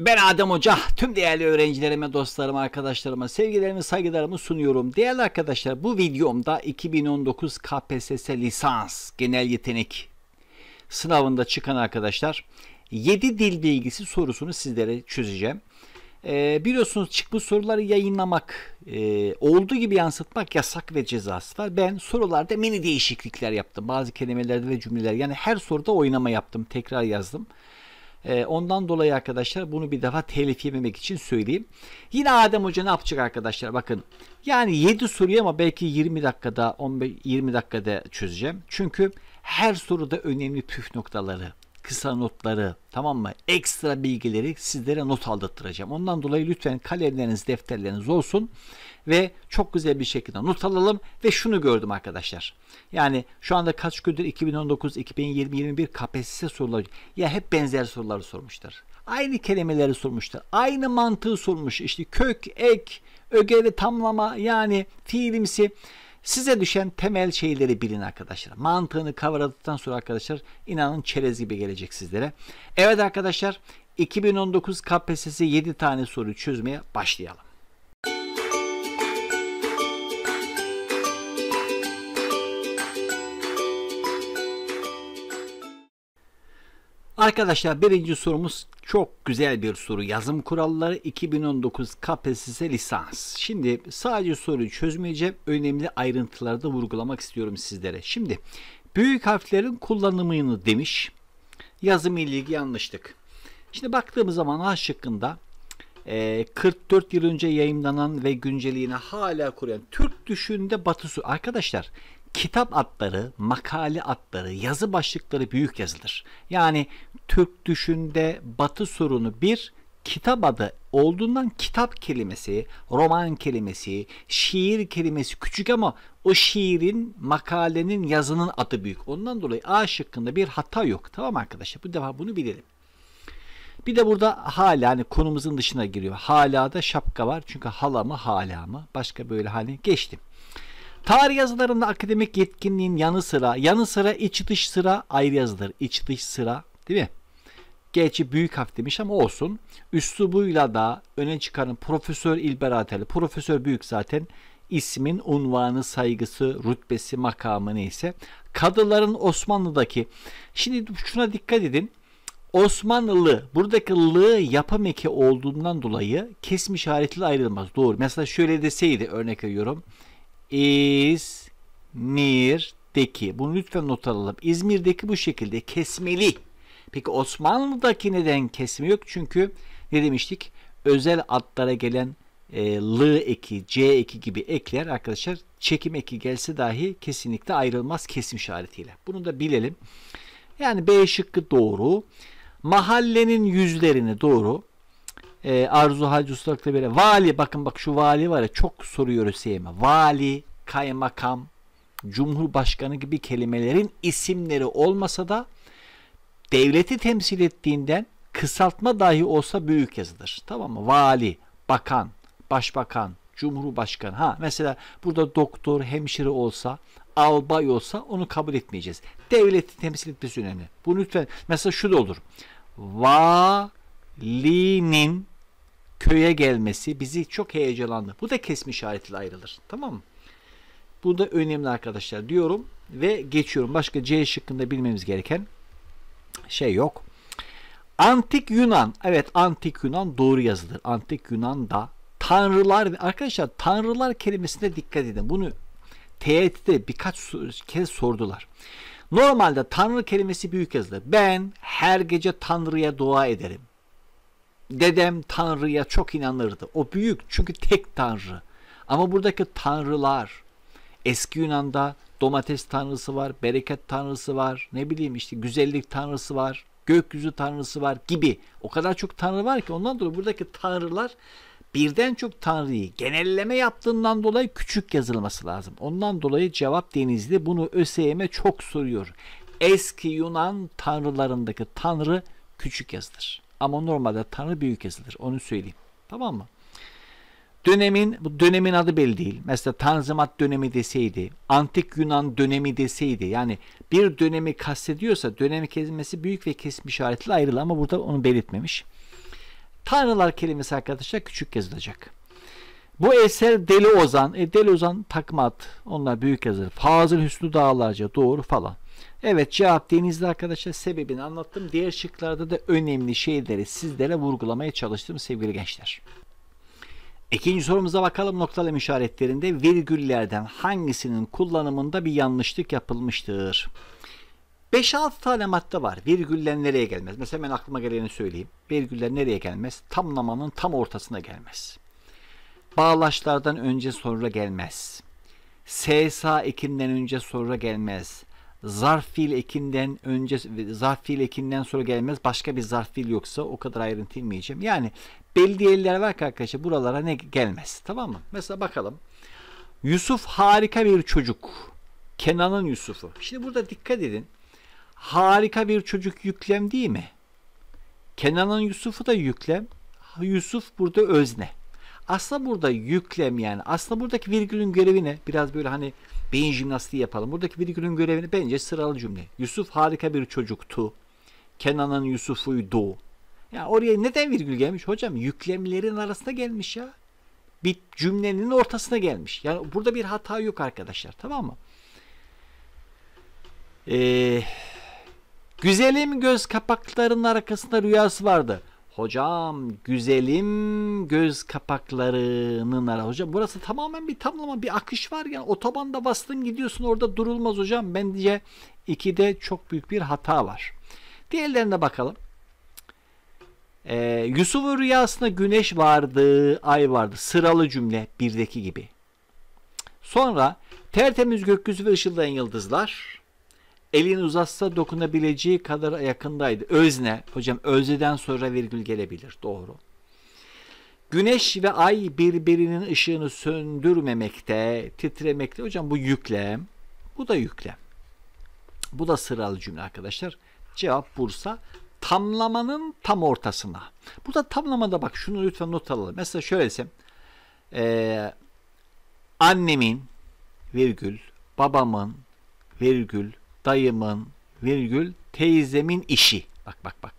Ben Adem Hoca, tüm değerli öğrencilerime, dostlarıma, arkadaşlarıma, sevgilerimi, saygılarımı sunuyorum. Değerli arkadaşlar, bu videomda 2019 KPSS lisans genel yetenek sınavında çıkan arkadaşlar 7 dil bilgisi sorusunu sizlere çözeceğim. Ee, biliyorsunuz çıkmış soruları yayınlamak, e, olduğu gibi yansıtmak yasak ve cezası var. Ben sorularda mini değişiklikler yaptım. Bazı kelimelerde ve cümleler yani her soruda oynama yaptım, tekrar yazdım. Ee, ondan dolayı arkadaşlar bunu bir defa telif yememek için söyleyeyim. Yine Adem Hoca ne yapacak arkadaşlar bakın. Yani 7 soruyu ama belki 20 dakikada 15 20 dakikada çözeceğim. Çünkü her soruda önemli püf noktaları kısa notları tamam mı ekstra bilgileri sizlere not aldırtacağım. Ondan dolayı lütfen kalemleriniz defterleriniz olsun ve çok güzel bir şekilde not alalım ve şunu gördüm arkadaşlar. Yani şu anda kaç gündür 2019, 2020, 2021 KPSS soruları ya hep benzer soruları sormuşlar. Aynı kelimeleri sormuşlar. Aynı mantığı sormuş. İşte kök, ek, ögeli tamlama yani fiilimsi. Size düşen temel şeyleri bilin arkadaşlar. Mantığını kavradıktan sonra arkadaşlar inanın çerez gibi gelecek sizlere. Evet arkadaşlar 2019 KPSS 7 tane soru çözmeye başlayalım. Arkadaşlar birinci sorumuz çok güzel bir soru. Yazım kuralları 2019 KPSS lisans. Şimdi sadece soruyu çözmeyeceğim. Önemli ayrıntıları da vurgulamak istiyorum sizlere. Şimdi büyük harflerin kullanımını demiş. Yazım ile ilgili yanlışlık. Şimdi baktığımız zaman A şıkkında e, ee, 44 yıl önce yayınlanan ve günceliğini hala koruyan Türk Düşünde Batısı Arkadaşlar kitap adları, makale adları, yazı başlıkları büyük yazılır. Yani Türk Düşünde Batı sorunu bir, kitap adı olduğundan kitap kelimesi, roman kelimesi, şiir kelimesi küçük ama o şiirin, makalenin, yazının adı büyük. Ondan dolayı A şıkkında bir hata yok. Tamam arkadaşlar bu defa bunu bilelim. Bir de burada hala hani konumuzun dışına giriyor. Hala da şapka var. Çünkü hala mı hala mı? Başka böyle hani geçtim. Tarih yazılarında akademik yetkinliğin yanı sıra, yanı sıra iç dış sıra ayrı yazılır. İç dış sıra değil mi? Gerçi büyük harf demiş ama olsun. Üslubuyla da öne çıkan Profesör İlber Ateli. Profesör büyük zaten ismin unvanı, saygısı, rütbesi, makamı neyse. Kadıların Osmanlı'daki. Şimdi şuna dikkat edin. Osmanlı buradaki lı yapım eki olduğundan dolayı kesim işaretli ayrılmaz. Doğru. Mesela şöyle deseydi örnek veriyorum. İzmir'deki. Bunu lütfen not alalım. İzmir'deki bu şekilde kesmeli. Peki Osmanlı'daki neden kesme yok? Çünkü ne demiştik? Özel adlara gelen e, L eki, C eki gibi ekler arkadaşlar çekim eki gelse dahi kesinlikle ayrılmaz kesim işaretiyle. Bunu da bilelim. Yani B şıkkı doğru. Mahallenin yüzlerini doğru. E, Arzu Hacı Ustalık'ta böyle vali bakın bak şu vali var ya çok soruyoruz Hüseyin'e. Vali, kaymakam, cumhurbaşkanı gibi kelimelerin isimleri olmasa da devleti temsil ettiğinden kısaltma dahi olsa büyük yazılır. Tamam mı? Vali, bakan, başbakan, cumhurbaşkanı. Ha mesela burada doktor, hemşire olsa Albay olsa onu kabul etmeyeceğiz. Devleti temsil etmesi önemli. Bu lütfen mesela şu da olur. Valinin köye gelmesi bizi çok heyecanlandı. Bu da kesme işaretiyle ayrılır. Tamam mı? Bu da önemli arkadaşlar diyorum ve geçiyorum. Başka C şıkkında bilmemiz gereken şey yok. Antik Yunan. Evet Antik Yunan doğru yazılır. Antik Yunan'da tanrılar arkadaşlar tanrılar kelimesine dikkat edin. Bunu teğette birkaç kez sordular. Normalde Tanrı kelimesi büyük yazılı. Ben her gece Tanrı'ya dua ederim. Dedem Tanrı'ya çok inanırdı. O büyük çünkü tek Tanrı. Ama buradaki tanrılar eski Yunan'da domates tanrısı var, bereket tanrısı var, ne bileyim işte güzellik tanrısı var, gökyüzü tanrısı var gibi. O kadar çok tanrı var ki ondan dolayı buradaki tanrılar birden çok Tanrı'yı genelleme yaptığından dolayı küçük yazılması lazım. Ondan dolayı cevap Denizli bunu ÖSYM'e çok soruyor. Eski Yunan tanrılarındaki Tanrı küçük yazılır. Ama normalde Tanrı büyük yazılır. Onu söyleyeyim. Tamam mı? Dönemin, bu dönemin adı belli değil. Mesela Tanzimat dönemi deseydi, Antik Yunan dönemi deseydi, yani bir dönemi kastediyorsa dönemi kelimesi büyük ve kesim işaretli ayrılır ama burada onu belirtmemiş. Tanrılar kelimesi arkadaşlar küçük yazılacak. Bu eser Deli Ozan. E, Deli Ozan takmat. Onlar büyük yazılır. Fazıl Hüsnü Dağlarca doğru falan. Evet cevap denizli arkadaşlar sebebini anlattım. Diğer şıklarda da önemli şeyleri sizlere vurgulamaya çalıştım sevgili gençler. İkinci sorumuza bakalım noktalı işaretlerinde virgüllerden hangisinin kullanımında bir yanlışlık yapılmıştır? 5-6 tane madde var. Virgüller nereye gelmez? Mesela hemen aklıma geleni söyleyeyim. Virgüller nereye gelmez? Tamlamanın tam ortasına gelmez. Bağlaçlardan önce sonra gelmez. SSA ekinden önce sonra gelmez. Zarf fiil ekinden önce zarf fiil ekinden sonra gelmez. Başka bir zarf fiil yoksa o kadar ayrıntı inmeyeceğim. Yani belli eller var ki arkadaşlar buralara ne gelmez. Tamam mı? Mesela bakalım. Yusuf harika bir çocuk. Kenan'ın Yusuf'u. Şimdi burada dikkat edin harika bir çocuk yüklem değil mi? Kenan'ın Yusuf'u da yüklem. Yusuf burada özne. Aslında burada yüklem yani. Aslında buradaki virgülün görevi ne? Biraz böyle hani beyin jimnastiği yapalım. Buradaki virgülün görevini bence sıralı cümle. Yusuf harika bir çocuktu. Kenan'ın Yusuf'uydu. Ya oraya neden virgül gelmiş? Hocam yüklemlerin arasına gelmiş ya. Bir cümlenin ortasına gelmiş. Yani burada bir hata yok arkadaşlar. Tamam mı? Eee Güzelim göz kapaklarının arkasında rüyası vardı. Hocam güzelim göz kapaklarının ara. Hocam burası tamamen bir tamlama bir akış var. Yani otobanda bastın gidiyorsun orada durulmaz hocam. Bence ikide çok büyük bir hata var. Diğerlerine bakalım. Ee, Yusuf'un rüyasında güneş vardı, ay vardı. Sıralı cümle birdeki gibi. Sonra tertemiz gökyüzü ve ışıldayan yıldızlar. Elin uzatsa dokunabileceği kadar yakındaydı. Özne, hocam özneden sonra virgül gelebilir, doğru. Güneş ve ay birbirinin ışığını söndürmemekte, titremekte. Hocam bu yüklem, bu da yüklem. Bu da sıralı cümle arkadaşlar. Cevap Bursa. Tamlamanın tam ortasına. Bu da tamlamada bak şunu lütfen not alalım. Mesela şöyle desem. E, annemin virgül, babamın virgül, dayımın virgül teyzemin işi. Bak bak bak.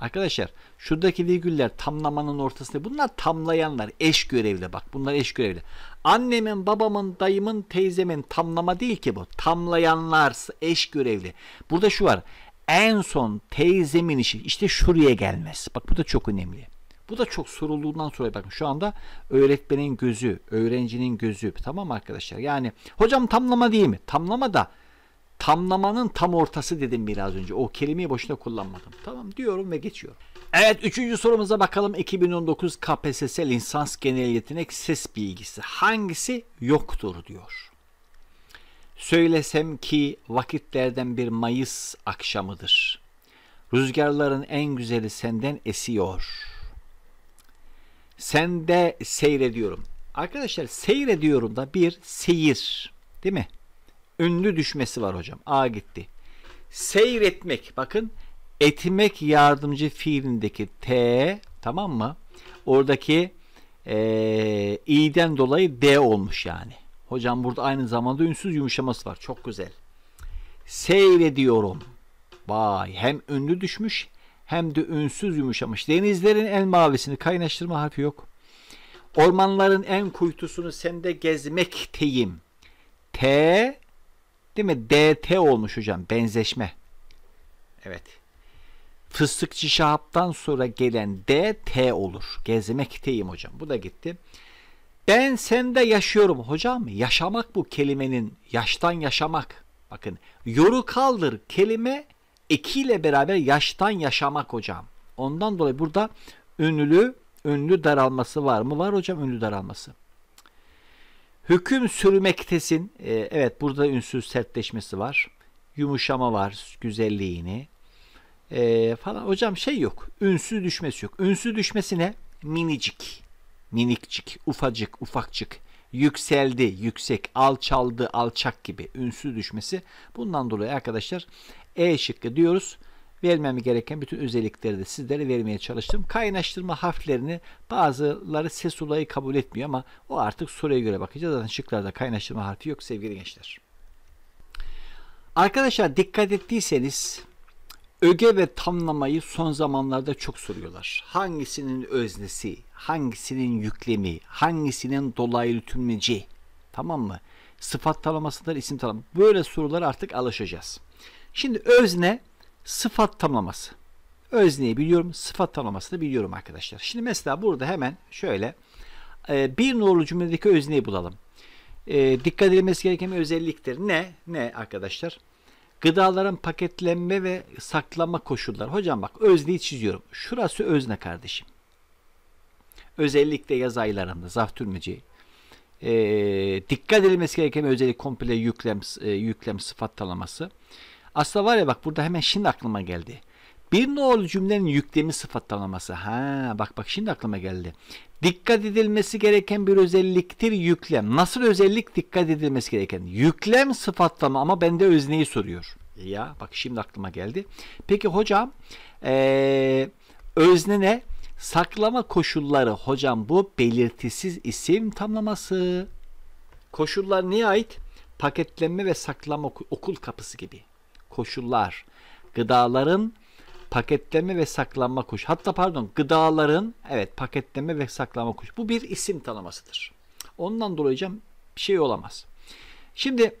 Arkadaşlar şuradaki virgüller tamlamanın ortasında bunlar tamlayanlar eş görevli bak bunlar eş görevli. Annemin babamın dayımın teyzemin tamlama değil ki bu tamlayanlar eş görevli. Burada şu var en son teyzemin işi işte şuraya gelmez. Bak bu da çok önemli. Bu da çok sorulduğundan sonra bakın şu anda öğretmenin gözü, öğrencinin gözü tamam arkadaşlar. Yani hocam tamlama değil mi? Tamlama da Tamlamanın tam ortası dedim biraz önce. O kelimeyi boşuna kullanmadım. Tamam diyorum ve geçiyorum. Evet üçüncü sorumuza bakalım. 2019 KPSS lisans genel yetenek ses bilgisi hangisi yoktur diyor. Söylesem ki vakitlerden bir Mayıs akşamıdır. Rüzgarların en güzeli senden esiyor. Sen Sende seyrediyorum. Arkadaşlar seyrediyorum da bir seyir değil mi? ünlü düşmesi var hocam. A gitti. Seyretmek. Bakın etmek yardımcı fiilindeki T tamam mı? Oradaki e, i'den dolayı D olmuş yani. Hocam burada aynı zamanda ünsüz yumuşaması var. Çok güzel. Seyrediyorum. Vay hem ünlü düşmüş hem de ünsüz yumuşamış. Denizlerin en mavisini kaynaştırma harfi yok. Ormanların en kuytusunu sende gezmekteyim. T Değil mi? DT olmuş hocam. Benzeşme. Evet. Fıstıkçı Şahap'tan sonra gelen dt olur gezmek Gezmekteyim hocam. Bu da gitti. Ben sende yaşıyorum hocam. Yaşamak bu kelimenin. Yaştan yaşamak. Bakın yoru kaldır kelime ekiyle beraber yaştan yaşamak hocam. Ondan dolayı burada ünlü, ünlü daralması var mı? Var hocam ünlü daralması. Hüküm sürmektesin. E, evet burada ünsüz sertleşmesi var. Yumuşama var güzelliğini. E, falan hocam şey yok. Ünsüz düşmesi yok. Ünsüz düşmesi ne? Minicik. Minikcik, ufacık, ufakçık. Yükseldi, yüksek, alçaldı, alçak gibi ünsüz düşmesi. Bundan dolayı arkadaşlar E şıkkı diyoruz vermem gereken bütün özellikleri de sizlere vermeye çalıştım. Kaynaştırma harflerini bazıları ses olayı kabul etmiyor ama o artık soruya göre bakacağız. Zaten şıklarda kaynaştırma harfi yok sevgili gençler. Arkadaşlar dikkat ettiyseniz öge ve tamlamayı son zamanlarda çok soruyorlar. Hangisinin öznesi, hangisinin yüklemi, hangisinin dolaylı tümleci tamam mı? Sıfat tanımasından isim tanım. Böyle sorular artık alışacağız. Şimdi özne sıfat tamlaması. Özneyi biliyorum, sıfat tamlamasını biliyorum arkadaşlar. Şimdi mesela burada hemen şöyle e, bir nolu cümledeki özneyi bulalım. E, dikkat edilmesi gereken bir özelliktir. Ne? Ne arkadaşlar? Gıdaların paketlenme ve saklama koşulları. Hocam bak özneyi çiziyorum. Şurası özne kardeşim. Özellikle yaz aylarında zaftür müceği. E, dikkat edilmesi gereken bir özellik komple yüklem, e, yüklem sıfat talaması. Aslında var ya bak burada hemen şimdi aklıma geldi. Bir nolu cümlenin yüklemi sıfatlaması Ha bak bak şimdi aklıma geldi. Dikkat edilmesi gereken bir özelliktir yüklem. Nasıl özellik dikkat edilmesi gereken? Yüklem sıfatlama ama bende özneyi soruyor. Ya bak şimdi aklıma geldi. Peki hocam ee, özne ne? Saklama koşulları hocam bu belirtisiz isim tamlaması. Koşullar neye ait? Paketlenme ve saklama okul kapısı gibi koşullar, gıdaların paketleme ve saklanma koşu. Hatta pardon gıdaların evet paketleme ve saklanma koşu. Bu bir isim tanımasıdır. Ondan dolayı hocam bir şey olamaz. Şimdi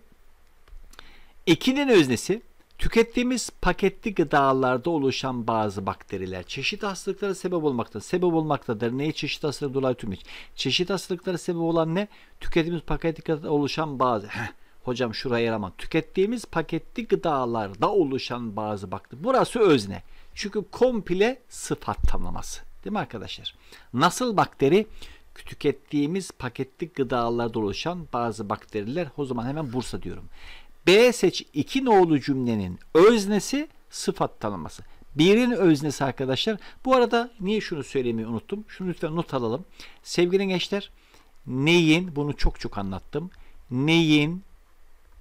ekinin öznesi tükettiğimiz paketli gıdalarda oluşan bazı bakteriler çeşit hastalıklara sebep olmaktadır. Sebep olmaktadır. Neye çeşit hastalıklara dolayı tüm Çeşitli hastalıklara sebep olan ne? Tükettiğimiz paketli gıdalarda oluşan bazı. Heh. Hocam şuraya ama tükettiğimiz paketli gıdalarda oluşan bazı bakteri. Burası özne. Çünkü komple sıfat tamlaması. Değil mi arkadaşlar? Nasıl bakteri? Tükettiğimiz paketli gıdalarda oluşan bazı bakteriler. O zaman hemen Bursa diyorum. B seç iki nolu cümlenin öznesi sıfat tanıması. Birin öznesi arkadaşlar. Bu arada niye şunu söylemeyi unuttum? Şunu lütfen not alalım. Sevgili gençler neyin bunu çok çok anlattım. Neyin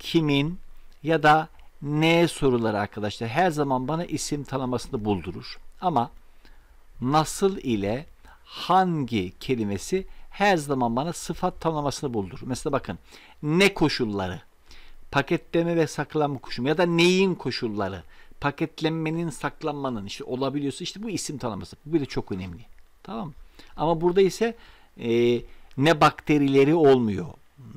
kimin ya da ne soruları arkadaşlar her zaman bana isim tanımasını buldurur. Ama nasıl ile hangi kelimesi her zaman bana sıfat tanımlamasını buldurur. Mesela bakın ne koşulları, paketleme ve saklanma koşumu ya da neyin koşulları, paketlenmenin, saklanmanın işte olabiliyorsa işte bu isim tanımlaması. Bu bile çok önemli. Tamam Ama burada ise e, ne bakterileri olmuyor,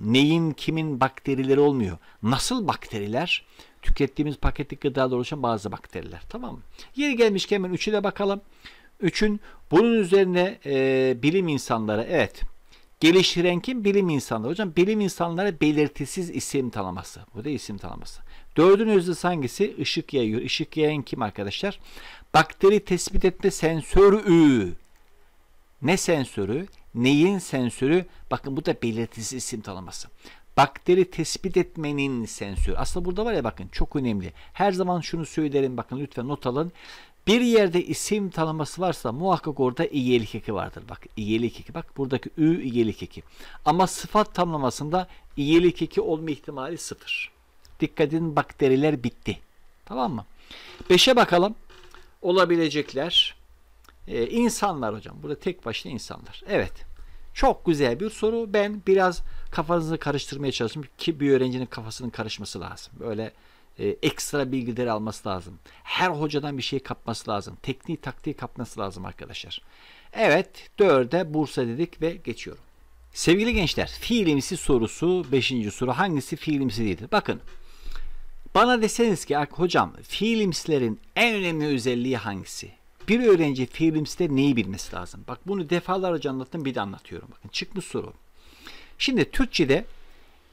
neyin kimin bakterileri olmuyor. Nasıl bakteriler? Tükettiğimiz paketlik gıdalar oluşan bazı bakteriler. Tamam mı? Yeri gelmişken hemen 3'e de bakalım. Üçün bunun üzerine e, bilim insanları evet Geliştiren kim? bilim insanları. Hocam bilim insanları belirtisiz isim tanıması. Bu da isim tanıması. Dördün özü hangisi? Işık yayıyor. Işık yayan kim arkadaşlar? Bakteri tespit etme sensörü. Ne sensörü? Neyin sensörü? Bakın bu da belirtisi isim tanıması. Bakteri tespit etmenin sensörü. Aslında burada var ya bakın çok önemli. Her zaman şunu söylerim bakın lütfen not alın. Bir yerde isim tanıması varsa muhakkak orada iyelik eki vardır. Bak iyelik eki. Bak buradaki ü iyelik eki. Ama sıfat tamlamasında iyelik eki olma ihtimali sıfır. Dikkat edin bakteriler bitti. Tamam mı? Beşe bakalım. Olabilecekler. Ee, insanlar hocam. Burada tek başına insanlar. Evet. Çok güzel bir soru. Ben biraz kafanızı karıştırmaya çalıştım ki bir öğrencinin kafasının karışması lazım. Böyle e, ekstra bilgileri alması lazım. Her hocadan bir şey kapması lazım. Tekniği taktiği kapması lazım arkadaşlar. Evet 4'e Bursa dedik ve geçiyorum. Sevgili gençler fiilimsi sorusu beşinci soru hangisi fiilimsi değildir? Bakın bana deseniz ki hocam fiilimsilerin en önemli özelliği hangisi? Bir öğrenci fiilimside neyi bilmesi lazım? Bak bunu defalarca anlattım bir de anlatıyorum. Bakın çıkmış soru. Şimdi Türkçe'de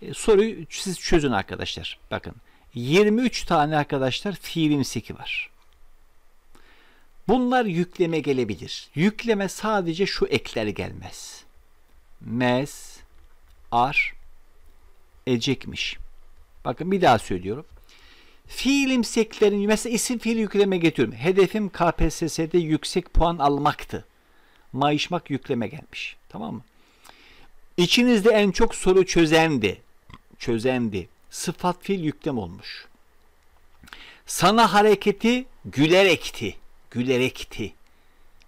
e, soruyu siz çözün arkadaşlar. Bakın 23 tane arkadaşlar fiilimseki var. Bunlar yükleme gelebilir. Yükleme sadece şu ekler gelmez. Mes, ar, ecekmiş. Bakın bir daha söylüyorum fiilimseklerin mesela isim fiil yükleme getiriyorum. Hedefim KPSS'de yüksek puan almaktı. Mayışmak yükleme gelmiş. Tamam mı? İçinizde en çok soru çözendi. Çözendi. Sıfat fiil yüklem olmuş. Sana hareketi gülerekti. Gülerekti.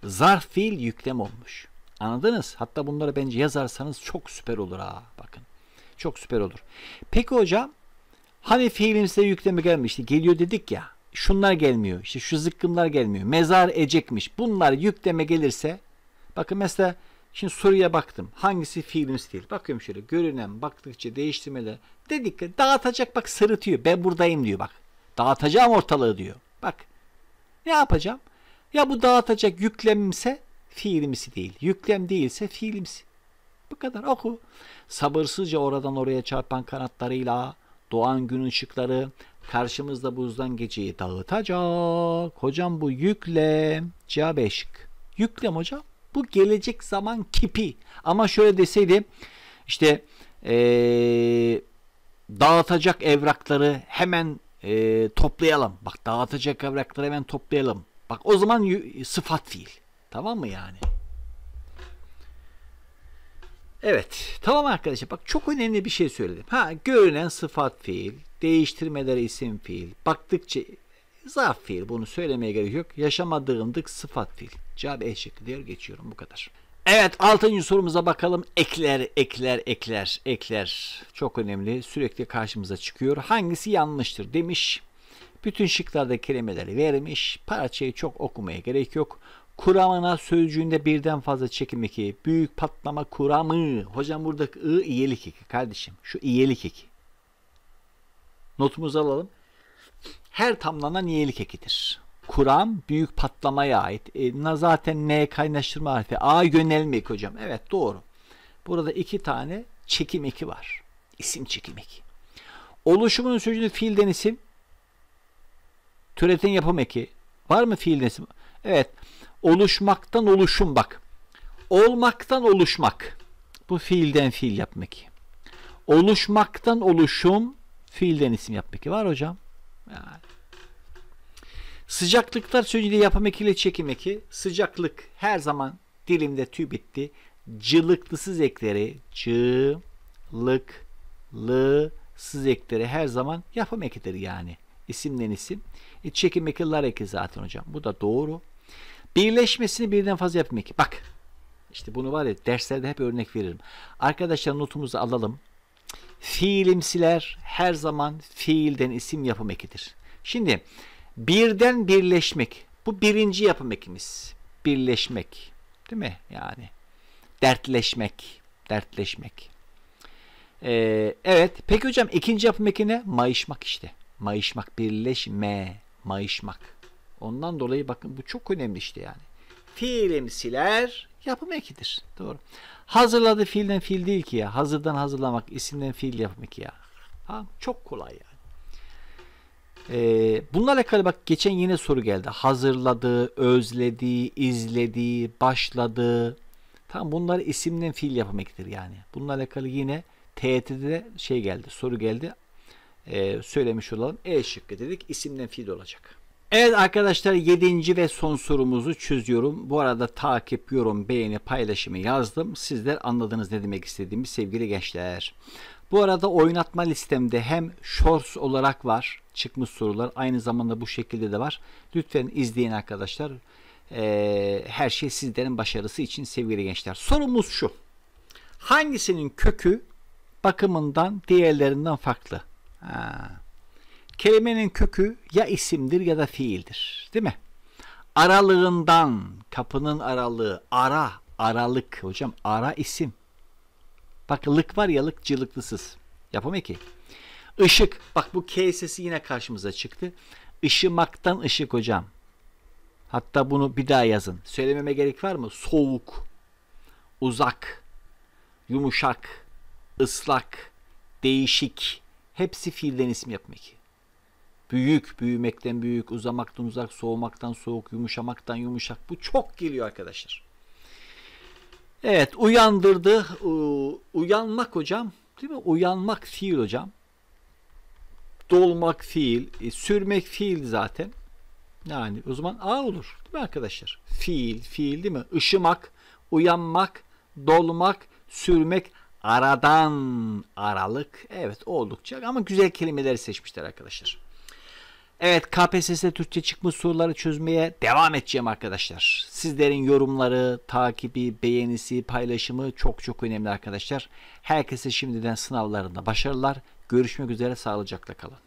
Zarf fiil yüklem olmuş. Anladınız? Hatta bunları bence yazarsanız çok süper olur ha. Bakın. Çok süper olur. Peki hocam Hani fiilimse yükleme gelmişti. Geliyor dedik ya. Şunlar gelmiyor. İşte şu zıkkımlar gelmiyor. Mezar ecekmiş. Bunlar yükleme gelirse bakın mesela şimdi soruya baktım. Hangisi fiilimsi değil? Bakıyorum şöyle görünen baktıkça değiştirmeli. Dedik ki dağıtacak bak sırıtıyor. Ben buradayım diyor bak. Dağıtacağım ortalığı diyor. Bak ne yapacağım? Ya bu dağıtacak yüklemimse fiilimsi değil. Yüklem değilse fiilimsi. Bu kadar oku. Sabırsızca oradan oraya çarpan kanatlarıyla Doğan gün ışıkları karşımızda buzdan geceyi dağıtacak. Hocam bu yükle Cevap eşik. Yüklem hocam. Bu gelecek zaman kipi. Ama şöyle deseydi işte ee, dağıtacak evrakları hemen e, toplayalım. Bak dağıtacak evrakları hemen toplayalım. Bak o zaman sıfat fiil. Tamam mı yani? Evet tamam arkadaşlar bak çok önemli bir şey söyledim. Ha görünen sıfat fiil, değiştirmeleri isim fiil, baktıkça zarf fiil bunu söylemeye gerek yok. Yaşamadığımdık sıfat fiil. Cevap E şıkkı diyor geçiyorum bu kadar. Evet altıncı sorumuza bakalım. Ekler, ekler, ekler, ekler. Çok önemli. Sürekli karşımıza çıkıyor. Hangisi yanlıştır demiş. Bütün şıklarda kelimeleri vermiş. Parçayı çok okumaya gerek yok. Kuramına sözcüğünde birden fazla çekim eki. Büyük patlama kuramı. Hocam buradaki ı iyelik eki kardeşim. Şu iyelik eki. Notumuzu alalım. Her tamlanan iyelik ekidir. Kuram büyük patlamaya ait. E, zaten N kaynaştırma harfi. A yönelme hocam. Evet doğru. Burada iki tane çekim eki var. İsim çekim eki. Oluşumun sözcüğünde fiilden isim. Türetin yapım eki. Var mı fiilden isim? Evet. Oluşmaktan oluşum bak. Olmaktan oluşmak. Bu fiilden fiil yapmak. Oluşmaktan oluşum fiilden isim yapmak. Var hocam. Yani. Sıcaklıklar sözcüğü yapım ile çekim Sıcaklık her zaman dilimde tüy bitti. Cılıklısız ekleri cılık lı sız ekleri her zaman yapım ekidir yani. İsimden isim. E, çekim eki eki zaten hocam. Bu da doğru. Birleşmesini birden fazla yapmak. Bak işte bunu var ya derslerde hep örnek veririm. Arkadaşlar notumuzu alalım. Fiilimsiler her zaman fiilden isim yapım ekidir. Şimdi birden birleşmek. Bu birinci yapım ekimiz. Birleşmek. Değil mi? Yani dertleşmek. Dertleşmek. Ee, evet. Peki hocam ikinci yapım eki ne? Mayışmak işte. Mayışmak. Birleşme. Mayışmak. Ondan dolayı bakın bu çok önemli işte yani. Fiilim siler, yapım ekidir. Doğru. Hazırladı fiilden fiil değil ki ya. Hazırdan hazırlamak, isimden fiil yapmak ya. Ha, çok kolay yani. Ee, bununla alakalı bak geçen yine soru geldi. Hazırladı, özledi, izledi, başladı. Tam bunlar isimden fiil yapım ekidir yani. Bununla alakalı yine TET'de şey geldi, soru geldi. Ee, söylemiş olalım. E şıkkı dedik. isimden fiil olacak. Evet arkadaşlar 7. ve son sorumuzu çözüyorum. Bu arada takip, yorum, beğeni, paylaşımı yazdım. Sizler anladınız ne demek istediğimi sevgili gençler. Bu arada oynatma listemde hem shorts olarak var çıkmış sorular aynı zamanda bu şekilde de var. Lütfen izleyin arkadaşlar. Ee, her şey sizlerin başarısı için sevgili gençler. Sorumuz şu. Hangisinin kökü bakımından diğerlerinden farklı? Ha. Kelimenin kökü ya isimdir ya da fiildir. Değil mi? Aralığından, kapının aralığı, ara, aralık. Hocam ara isim. Bak lık var ya lık cılıklısız. Yapamıyor ki. Işık. Bak bu K sesi yine karşımıza çıktı. Işımaktan ışık hocam. Hatta bunu bir daha yazın. Söylememe gerek var mı? Soğuk, uzak, yumuşak, ıslak, değişik. Hepsi fiilden isim yapmak büyük, büyümekten büyük, uzamaktan uzak, soğumaktan soğuk, yumuşamaktan yumuşak bu çok geliyor arkadaşlar. Evet uyandırdı. Uyanmak hocam değil mi? Uyanmak fiil hocam. Dolmak fiil. E, sürmek fiil zaten. Yani o zaman A olur. Değil mi arkadaşlar? Fiil, fiil değil mi? Işımak, uyanmak, dolmak, sürmek, aradan aralık. Evet oldukça ama güzel kelimeler seçmişler arkadaşlar. Evet KPSS Türkçe çıkmış soruları çözmeye devam edeceğim arkadaşlar. Sizlerin yorumları, takibi, beğenisi, paylaşımı çok çok önemli arkadaşlar. Herkese şimdiden sınavlarında başarılar. Görüşmek üzere sağlıcakla kalın.